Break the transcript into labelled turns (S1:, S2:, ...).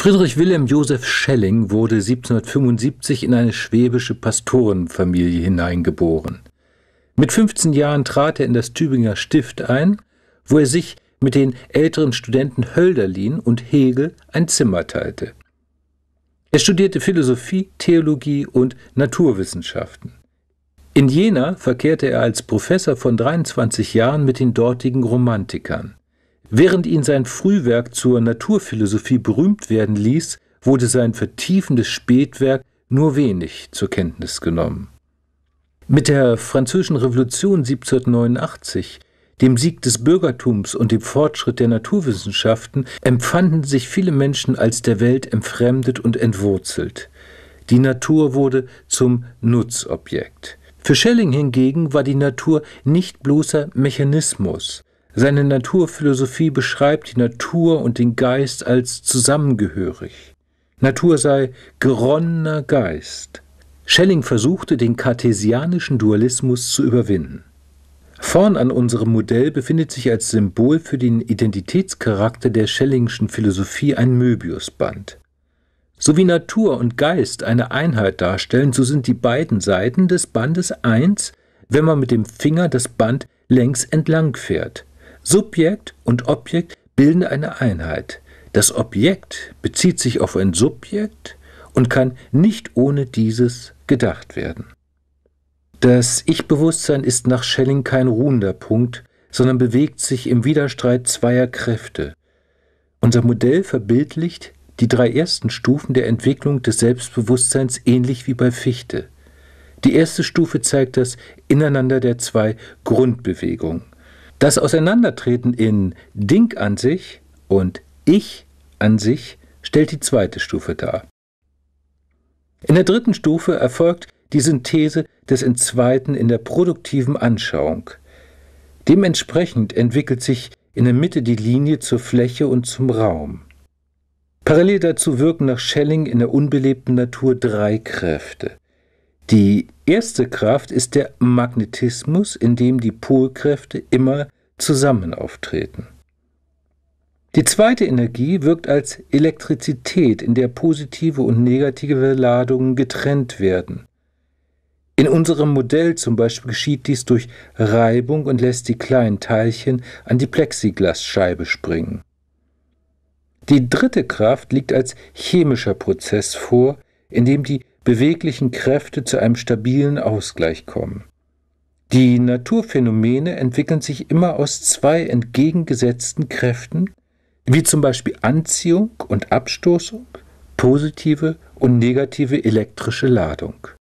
S1: Friedrich Wilhelm Josef Schelling wurde 1775 in eine schwäbische Pastorenfamilie hineingeboren. Mit 15 Jahren trat er in das Tübinger Stift ein, wo er sich mit den älteren Studenten Hölderlin und Hegel ein Zimmer teilte. Er studierte Philosophie, Theologie und Naturwissenschaften. In Jena verkehrte er als Professor von 23 Jahren mit den dortigen Romantikern. Während ihn sein Frühwerk zur Naturphilosophie berühmt werden ließ, wurde sein vertiefendes Spätwerk nur wenig zur Kenntnis genommen. Mit der Französischen Revolution 1789, dem Sieg des Bürgertums und dem Fortschritt der Naturwissenschaften empfanden sich viele Menschen als der Welt entfremdet und entwurzelt. Die Natur wurde zum Nutzobjekt. Für Schelling hingegen war die Natur nicht bloßer Mechanismus, seine Naturphilosophie beschreibt die Natur und den Geist als zusammengehörig. Natur sei geronnener Geist. Schelling versuchte, den kartesianischen Dualismus zu überwinden. Vorn an unserem Modell befindet sich als Symbol für den Identitätscharakter der Schellingschen Philosophie ein Möbiusband. So wie Natur und Geist eine Einheit darstellen, so sind die beiden Seiten des Bandes eins, wenn man mit dem Finger das Band längs entlang fährt. Subjekt und Objekt bilden eine Einheit. Das Objekt bezieht sich auf ein Subjekt und kann nicht ohne dieses gedacht werden. Das Ich-Bewusstsein ist nach Schelling kein ruhender Punkt, sondern bewegt sich im Widerstreit zweier Kräfte. Unser Modell verbildlicht die drei ersten Stufen der Entwicklung des Selbstbewusstseins ähnlich wie bei Fichte. Die erste Stufe zeigt das Ineinander der zwei Grundbewegungen. Das Auseinandertreten in Ding an sich und Ich an sich stellt die zweite Stufe dar. In der dritten Stufe erfolgt die Synthese des Entzweiten in der produktiven Anschauung. Dementsprechend entwickelt sich in der Mitte die Linie zur Fläche und zum Raum. Parallel dazu wirken nach Schelling in der unbelebten Natur drei Kräfte. Die erste Kraft ist der Magnetismus, in dem die Polkräfte immer zusammen auftreten. Die zweite Energie wirkt als Elektrizität, in der positive und negative Ladungen getrennt werden. In unserem Modell zum Beispiel geschieht dies durch Reibung und lässt die kleinen Teilchen an die Plexiglasscheibe springen. Die dritte Kraft liegt als chemischer Prozess vor, in dem die beweglichen Kräfte zu einem stabilen Ausgleich kommen. Die Naturphänomene entwickeln sich immer aus zwei entgegengesetzten Kräften, wie zum Beispiel Anziehung und Abstoßung, positive und negative elektrische Ladung.